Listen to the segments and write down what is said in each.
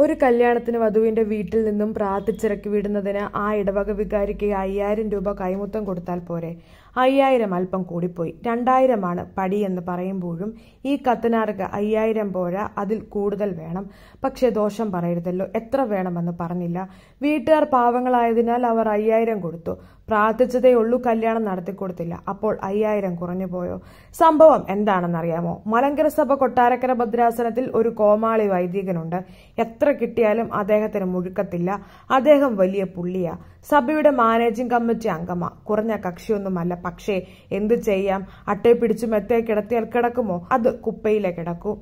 ഒരു കല്യാണത്തിന് വധുവിന്റെ വീട്ടിൽ നിന്നും പ്രാർത്ഥിച്ചിറക്കി വിടുന്നതിന് ആ ഇടവക വികാരിക്ക് അയ്യായിരം രൂപ കൈമുത്തം കൊടുത്താൽ പോരെ അയ്യായിരം അല്പം കൂടിപ്പോയി രണ്ടായിരമാണ് പടി എന്ന് പറയുമ്പോഴും ഈ കത്തനാർക്ക് അയ്യായിരം പോരാ അതിൽ കൂടുതൽ വേണം പക്ഷെ ദോഷം പറയരുതല്ലോ എത്ര വേണമെന്ന് പറഞ്ഞില്ല വീട്ടുകാർ പാവങ്ങളായതിനാൽ അവർ അയ്യായിരം കൊടുത്തു പ്രാർത്ഥിച്ചതേയുള്ളൂ കല്യാണം നടത്തിക്കൊടുത്തില്ല അപ്പോൾ അയ്യായിരം കുറഞ്ഞു പോയോ സംഭവം എന്താണെന്നറിയാമോ മലങ്കര സഭ കൊട്ടാരക്കര ഭദ്രാസനത്തിൽ ഒരു കോമാളി വൈദികനുണ്ട് എത്ര കിട്ടിയാലും അദ്ദേഹത്തിന് മുഴുക്കത്തില്ല അദ്ദേഹം വലിയ പുള്ളിയാ സഭയുടെ മാനേജിംഗ് കമ്മിറ്റി അംഗമാ കുറഞ്ഞ കക്ഷിയൊന്നുമല്ല പക്ഷേ എന്തു ചെയ്യാം അട്ടയെ പിടിച്ചു മെത്തേ കിടത്തിയാൽ കിടക്കുമോ അത് കുപ്പയിലെ കിടക്കൂ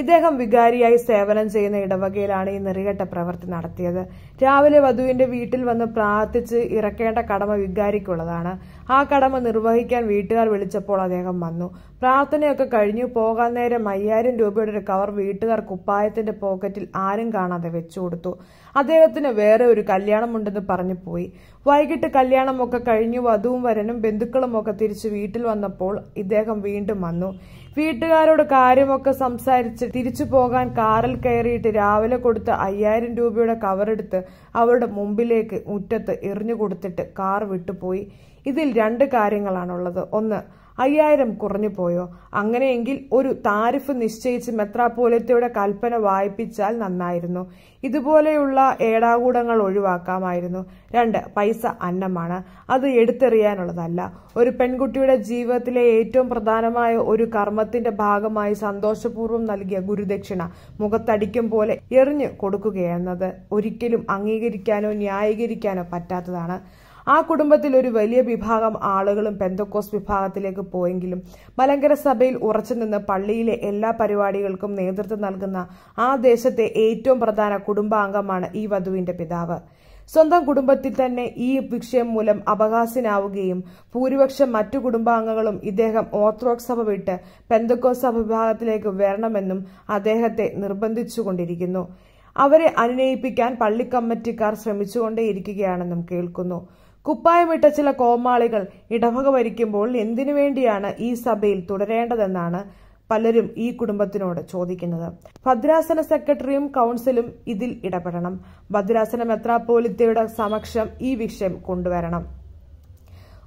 ഇദ്ദേഹം വികാരിയായി സേവനം ചെയ്യുന്ന ഇടവകയിലാണ് ഈ നെറികെട്ട പ്രവൃത്തി നടത്തിയത് രാവിലെ വധുവിന്റെ വീട്ടിൽ വന്ന് പ്രാർത്ഥിച്ച് ഇറക്കേണ്ട കടമ വികാരിക്കുള്ളതാണ് ആ കടമ നിർവഹിക്കാൻ വീട്ടുകാർ വിളിച്ചപ്പോൾ അദ്ദേഹം വന്നു പ്രാർത്ഥനയൊക്കെ കഴിഞ്ഞു പോകാൻ നേരം അയ്യായിരം രൂപയുടെ ഒരു കവർ വീട്ടുകാർ കുപ്പായത്തിന്റെ പോക്കറ്റിൽ ആരും കാണാതെ വെച്ചു കൊടുത്തു അദ്ദേഹത്തിന് വേറെ ഒരു കല്യാണമുണ്ടെന്ന് പറഞ്ഞു പോയി വൈകിട്ട് കല്യാണമൊക്കെ കഴിഞ്ഞു വധുവും വരനും ബന്ധുക്കളും ഒക്കെ തിരിച്ച് വീട്ടിൽ വന്നപ്പോൾ ഇദ്ദേഹം വീണ്ടും വന്നു വീട്ടുകാരോട് കാര്യമൊക്കെ സംസാരിച്ച് തിരിച്ചു പോകാൻ കാറിൽ കയറിയിട്ട് രാവിലെ കൊടുത്ത അയ്യായിരം രൂപയുടെ കവറെടുത്ത് അവരുടെ മുമ്പിലേക്ക് മുറ്റത്ത് എറിഞ്ഞു കൊടുത്തിട്ട് കാർ വിട്ടുപോയി ഇതിൽ രണ്ട് കാര്യങ്ങളാണുള്ളത് ഒന്ന് അയ്യായിരം കുറഞ്ഞു പോയോ അങ്ങനെയെങ്കിൽ ഒരു താരിഫ് നിശ്ചയിച്ച് മെത്രാപ്പോലത്തയുടെ കൽപ്പന വായിപ്പിച്ചാൽ നന്നായിരുന്നു ഇതുപോലെയുള്ള ഏടാകൂടങ്ങൾ ഒഴിവാക്കാമായിരുന്നു രണ്ട് പൈസ അന്നമാണ് അത് എടുത്തെറിയാനുള്ളതല്ല ഒരു പെൺകുട്ടിയുടെ ജീവിതത്തിലെ ഏറ്റവും പ്രധാനമായ ഒരു കർമ്മത്തിന്റെ ഭാഗമായി സന്തോഷപൂർവ്വം നൽകിയ ഗുരുദക്ഷിണ മുഖത്തടിക്കും പോലെ എറിഞ്ഞു കൊടുക്കുകയെന്നത് ഒരിക്കലും അംഗീകരിക്കാനോ ന്യായീകരിക്കാനോ പറ്റാത്തതാണ് ആ കുടുംബത്തിൽ ഒരു വലിയ വിഭാഗം ആളുകളും പെന്തക്കോസ് വിഭാഗത്തിലേക്ക് പോയെങ്കിലും മലങ്കര സഭയിൽ ഉറച്ചുനിന്ന് പള്ളിയിലെ എല്ലാ പരിപാടികൾക്കും നേതൃത്വം നൽകുന്ന ആ ദേശത്തെ ഏറ്റവും പ്രധാന കുടുംബാംഗമാണ് ഈ വധുവിന്റെ പിതാവ് സ്വന്തം കുടുംബത്തിൽ തന്നെ ഈ വിഷയം മൂലം അപകാശനാവുകയും ഭൂരിപക്ഷം മറ്റു കുടുംബാംഗങ്ങളും ഇദ്ദേഹം ഓർത്തഡോക്സ് സഭ വിട്ട് പെന്തക്കോസ് സഭ വിഭാഗത്തിലേക്ക് വരണമെന്നും അദ്ദേഹത്തെ നിർബന്ധിച്ചുകൊണ്ടിരിക്കുന്നു അവരെ അനുനയിപ്പിക്കാൻ പള്ളി കമ്മിറ്റിക്കാർ ശ്രമിച്ചുകൊണ്ടേയിരിക്കുകയാണെന്നും കേൾക്കുന്നു കുപ്പായമിട്ട ചില കോമാളികൾ ഇടവക ഭരിക്കുമ്പോൾ എന്തിനു വേണ്ടിയാണ് ഈ സഭയിൽ തുടരേണ്ടതെന്നാണ് പലരും ഈ കുടുംബത്തിനോട് ചോദിക്കുന്നത് ഭദ്രാസന സെക്രട്ടറിയും കൌൺസിലും ഇതിൽ ഇടപെടണം ഭദ്രാസന മെത്രാപ്പോലിത്തയുടെ സമക്ഷം ഈ വിഷയം കൊണ്ടുവരണം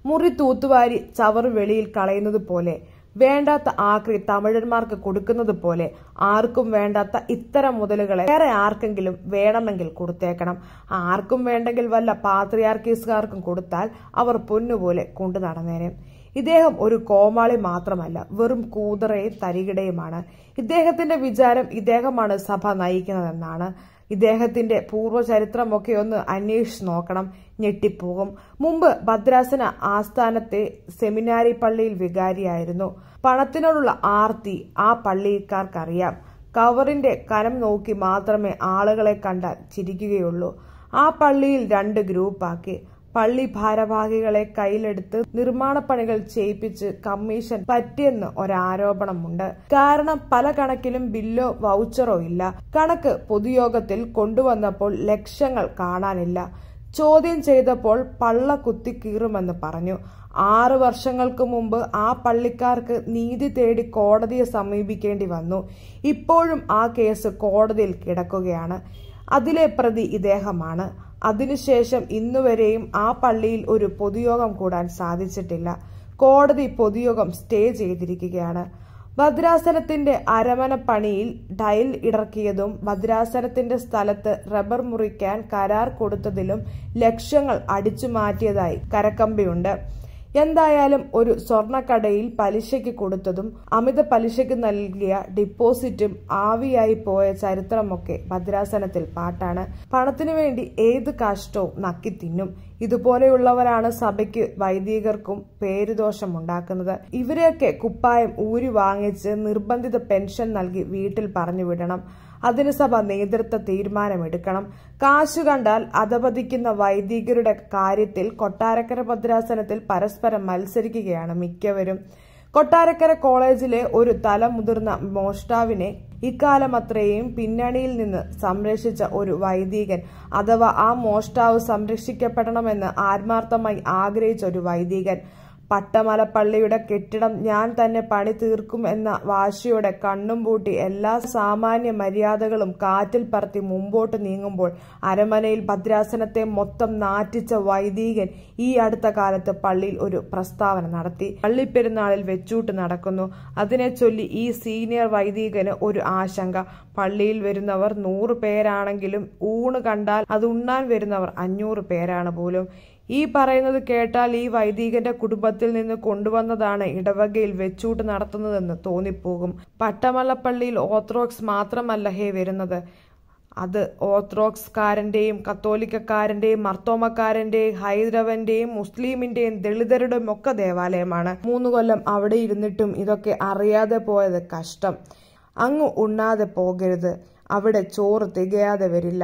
മുറി തൂത്തുവാരി ചവർ വെളിയിൽ കളയുന്നത് പോലെ വേണ്ടാത്ത ആക്രി തമിഴന്മാർക്ക് കൊടുക്കുന്നത് പോലെ ആർക്കും വേണ്ടാത്ത ഇത്തരം മുതലുകളെ വേറെ ആർക്കെങ്കിലും വേണമെങ്കിൽ കൊടുത്തേക്കണം ആർക്കും വേണ്ടെങ്കിൽ വല്ല പാത്രിയാർക്കീസുകാർക്കും കൊടുത്താൽ അവർ പൊന്നുപോലെ കൊണ്ടു നടന്നേനെ ഇദ്ദേഹം ഒരു കോമാളി മാത്രമല്ല വെറും കൂതറയും തരികിടയുമാണ് ഇദ്ദേഹത്തിന്റെ വിചാരം ഇദ്ദേഹമാണ് സഭ നയിക്കുന്നതെന്നാണ് ഇദ്ദേഹത്തിന്റെ പൂർവ്വചരിത്രമൊക്കെ ഒന്ന് അന്വേഷിച്ച് നോക്കണം ഞെട്ടിപ്പോകും മുമ്പ് ഭദ്രാസന ആസ്ഥാനത്തെ സെമിനാരി പള്ളിയിൽ വികാരിയായിരുന്നു പണത്തിനോടുള്ള ആർത്തി ആ പള്ളിക്കാർക്കറിയാം കവറിന്റെ കനം നോക്കി മാത്രമേ ആളുകളെ കണ്ട ചിരിക്കുകയുള്ളൂ ആ പള്ളിയിൽ രണ്ട് ഗ്രൂപ്പാക്കി പള്ളി ഭാരവാഹികളെ കയ്യിലെടുത്ത് നിർമ്മാണ പണികൾ ചെയ്യിപ്പിച്ച് കമ്മീഷൻ പറ്റിയെന്ന് ഒരാരോപണമുണ്ട് കാരണം പല കണക്കിലും ബില്ലോ വൗച്ചറോ ഇല്ല കണക്ക് പൊതുയോഗത്തിൽ കൊണ്ടുവന്നപ്പോൾ ലക്ഷ്യങ്ങൾ കാണാനില്ല ചോദ്യം ചെയ്തപ്പോൾ പള്ള കുത്തി കീറുമെന്ന് പറഞ്ഞു ആറ് വർഷങ്ങൾക്ക് മുമ്പ് ആ പള്ളിക്കാർക്ക് നീതി തേടി കോടതിയെ സമീപിക്കേണ്ടി വന്നു ഇപ്പോഴും ആ കേസ് കോടതിയിൽ കിടക്കുകയാണ് അതിലെ പ്രതി ഇദ്ദേഹമാണ് അതിനുശേഷം ഇന്നുവരെയും ആ പള്ളിയിൽ ഒരു പൊതുയോഗം കൂടാൻ സാധിച്ചിട്ടില്ല കോടതി പൊതുയോഗം സ്റ്റേ ചെയ്തിരിക്കുകയാണ് ഭദ്രാസനത്തിന്റെ അരമന പണിയിൽ ഡയൽ ഇടർക്കിയതും ഭദ്രാസനത്തിന്റെ സ്ഥലത്ത് റബ്ബർ മുറിക്കാൻ കരാർ കൊടുത്തതിലും ലക്ഷ്യങ്ങൾ അടിച്ചു മാറ്റിയതായി കരക്കമ്പിയുണ്ട് എന്തായാലും ഒരു സ്വർണക്കടയിൽ പലിശയ്ക്ക് കൊടുത്തതും അമിത പലിശയ്ക്ക് നൽകിയ ഡിപ്പോസിറ്റും ആവിയായി പോയ ചരിത്രമൊക്കെ ഭദ്രാസനത്തിൽ പാട്ടാണ് പണത്തിനു വേണ്ടി ഏത് കാഷ്ടവും നക്കി തിന്നും ഇതുപോലെയുള്ളവരാണ് സഭയ്ക്ക് വൈദികർക്കും പേരുദോഷം ഉണ്ടാക്കുന്നത് ഇവരെയൊക്കെ കുപ്പായം ഊരി വാങ്ങിച്ച് നിർബന്ധിത പെൻഷൻ നൽകി വീട്ടിൽ പറഞ്ഞുവിടണം അതിന് സഭ നേതൃത്വ തീരുമാനമെടുക്കണം കാശു കണ്ടാൽ അധപതിക്കുന്ന വൈദികരുടെ കാര്യത്തിൽ കൊട്ടാരക്കര ഭദ്രാസനത്തിൽ പരസ്പരം മത്സരിക്കുകയാണ് മിക്കവരും കൊട്ടാരക്കര കോളേജിലെ ഒരു തല മുതിർന്ന മോഷ്ടാവിനെ ഇക്കാലമത്രയും പിന്നണിയിൽ നിന്ന് സംരക്ഷിച്ച ഒരു വൈദികൻ അഥവാ ആ മോഷ്ടാവ് സംരക്ഷിക്കപ്പെടണമെന്ന് ആത്മാർത്ഥമായി ആഗ്രഹിച്ച ഒരു വൈദികൻ പട്ടമലപ്പള്ളിയുടെ കെട്ടിടം ഞാൻ തന്നെ പണി തീർക്കും എന്ന വാശിയോടെ കണ്ണും പൂട്ടി എല്ലാ സാമാന്യ മര്യാദകളും കാറ്റിൽ പറത്തി മുമ്പോട്ട് നീങ്ങുമ്പോൾ അരമനയിൽ ഭദ്രാസനത്തെ മൊത്തം നാറ്റിച്ച വൈദികൻ ഈ അടുത്ത കാലത്ത് പള്ളിയിൽ ഒരു പ്രസ്താവന നടത്തി പള്ളിപ്പെരുന്നാളിൽ വെച്ചൂട്ട് നടക്കുന്നു അതിനെ ചൊല്ലി ഈ സീനിയർ വൈദികന് ഒരു ആശങ്ക പള്ളിയിൽ വരുന്നവർ നൂറ് പേരാണെങ്കിലും ഊണ് കണ്ടാൽ അത് ഉണ്ണാൻ വരുന്നവർ അഞ്ഞൂറ് പേരാണ് പോലും ഈ പറയുന്നത് കേട്ടാൽ ഈ വൈദികന്റെ കുടുംബത്തിൽ നിന്ന് കൊണ്ടുവന്നതാണ് ഇടവകയിൽ വെച്ചൂട്ട് നടത്തുന്നതെന്ന് തോന്നിപ്പോകും പട്ടമലപ്പള്ളിയിൽ ഓർത്തഡോക്സ് മാത്രമല്ല ഹേ വരുന്നത് അത് ഓർത്തഡോക്സ്കാരൻ്റെയും കത്തോലിക്കക്കാരൻ്റെയും മർത്തോമക്കാരൻ്റെയും ഹൈദരവൻ്റെയും മുസ്ലിമിൻ്റെയും ദളിതരുടെയും ഒക്കെ ദേവാലയമാണ് മൂന്ന് കൊല്ലം അവിടെ ഇരുന്നിട്ടും ഇതൊക്കെ അറിയാതെ പോയത് കഷ്ടം അങ്ങ് ഉണ്ണാതെ പോകരുത് അവിടെ ചോറ് തികയാതെ വരില്ല